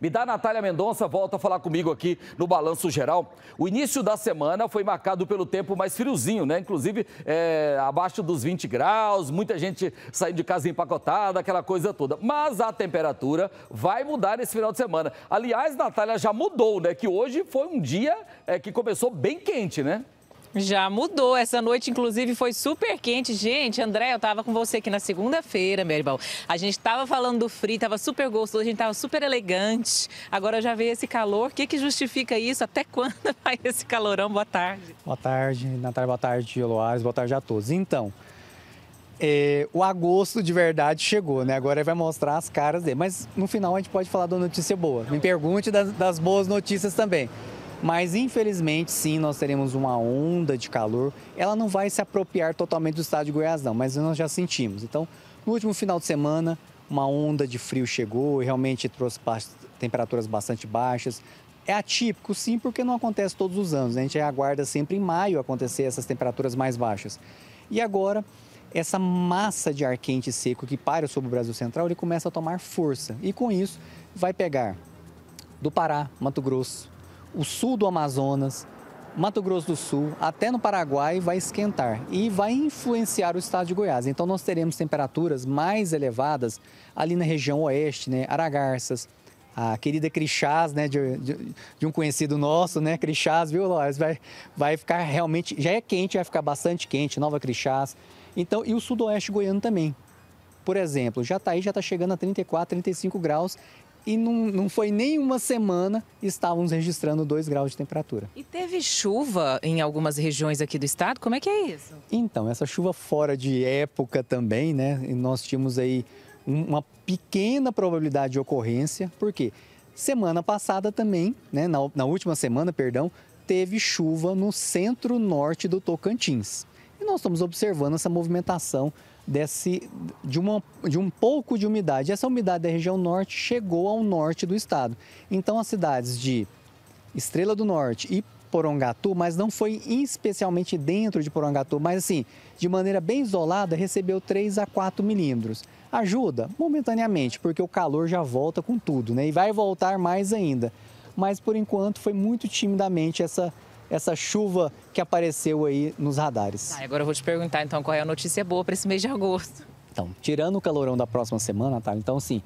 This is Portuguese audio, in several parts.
Me dá Natália Mendonça, volta a falar comigo aqui no Balanço Geral. O início da semana foi marcado pelo tempo mais friozinho, né? Inclusive, é, abaixo dos 20 graus, muita gente saindo de casa empacotada, aquela coisa toda. Mas a temperatura vai mudar nesse final de semana. Aliás, Natália já mudou, né? Que hoje foi um dia é, que começou bem quente, né? Já mudou. Essa noite, inclusive, foi super quente. Gente, André, eu estava com você aqui na segunda-feira, meu irmão. A gente estava falando do frio, estava super gostoso, a gente estava super elegante. Agora já veio esse calor. O que, que justifica isso? Até quando vai esse calorão? Boa tarde. Boa tarde, Natália. Boa tarde, Loares. Boa tarde a todos. Então, é, o agosto de verdade chegou, né? Agora vai mostrar as caras dele. Mas no final a gente pode falar da notícia boa. Me pergunte das, das boas notícias também. Mas infelizmente, sim, nós teremos uma onda de calor. Ela não vai se apropriar totalmente do estado de Goiás, não, mas nós já sentimos. Então, no último final de semana, uma onda de frio chegou e realmente trouxe temperaturas bastante baixas. É atípico, sim, porque não acontece todos os anos. Né? A gente aguarda sempre em maio acontecer essas temperaturas mais baixas. E agora, essa massa de ar quente seco que para sobre o Brasil Central, ele começa a tomar força. E com isso, vai pegar do Pará, Mato Grosso, o sul do Amazonas, Mato Grosso do Sul, até no Paraguai, vai esquentar e vai influenciar o estado de Goiás. Então, nós teremos temperaturas mais elevadas ali na região oeste, né? Aragarças, a querida Crixás, né? De, de, de, um conhecido nosso, né? Crixás, viu, Lóis? Vai, vai ficar realmente. Já é quente, vai ficar bastante quente, Nova Crixás. Então, e o sudoeste goiano também. Por exemplo, aí, já está chegando a 34, 35 graus e não, não foi nem uma semana estávamos registrando 2 graus de temperatura. E teve chuva em algumas regiões aqui do estado? Como é que é isso? Então, essa chuva fora de época também, né? E nós tínhamos aí uma pequena probabilidade de ocorrência, porque semana passada também, né, na, na última semana, perdão, teve chuva no centro-norte do Tocantins. E nós estamos observando essa movimentação desse, de, uma, de um pouco de umidade. Essa umidade da região norte chegou ao norte do estado. Então, as cidades de Estrela do Norte e Porongatu, mas não foi especialmente dentro de Porongatu, mas assim, de maneira bem isolada, recebeu 3 a 4 milímetros. Ajuda momentaneamente, porque o calor já volta com tudo, né? E vai voltar mais ainda. Mas por enquanto foi muito timidamente essa essa chuva que apareceu aí nos radares. Ah, agora eu vou te perguntar então qual é a notícia boa para esse mês de agosto. Então, tirando o calorão da próxima semana, tá? Então, assim,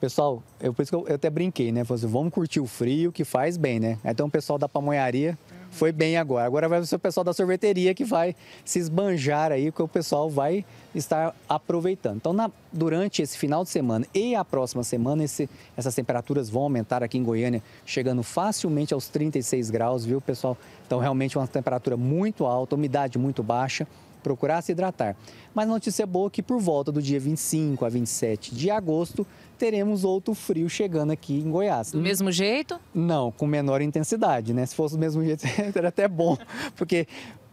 pessoal, eu, por isso que eu, eu até brinquei, né? Falei assim, vamos curtir o frio que faz bem, né? Então, o pessoal da pamonharia foi bem agora. Agora vai ser o pessoal da sorveteria que vai se esbanjar aí, que o pessoal vai estar aproveitando. Então, na, durante esse final de semana e a próxima semana, esse, essas temperaturas vão aumentar aqui em Goiânia, chegando facilmente aos 36 graus, viu, pessoal? Então, realmente uma temperatura muito alta, umidade muito baixa procurar se hidratar. Mas notícia é boa é que por volta do dia 25 a 27 de agosto, teremos outro frio chegando aqui em Goiás. Do mesmo jeito? Não, com menor intensidade, né? Se fosse do mesmo jeito, era até bom, porque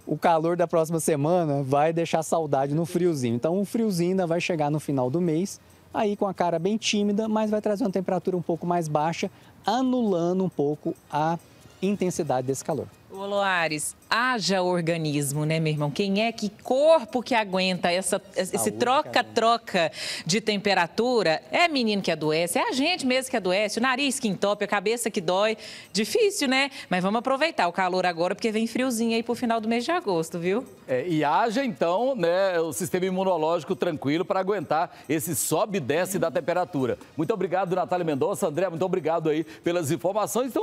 o calor da próxima semana vai deixar saudade no friozinho. Então, o friozinho ainda vai chegar no final do mês, aí com a cara bem tímida, mas vai trazer uma temperatura um pouco mais baixa, anulando um pouco a intensidade desse calor. Ô Loares, haja organismo, né, meu irmão? Quem é que corpo que aguenta essa, esse troca-troca de temperatura? É menino que adoece, é a gente mesmo que adoece, o nariz que entope, a cabeça que dói. Difícil, né? Mas vamos aproveitar o calor agora, porque vem friozinho aí pro final do mês de agosto, viu? É, e haja, então, né, o sistema imunológico tranquilo para aguentar esse sobe e desce da temperatura. Muito obrigado, Natália Mendonça. André, muito obrigado aí pelas informações. Então,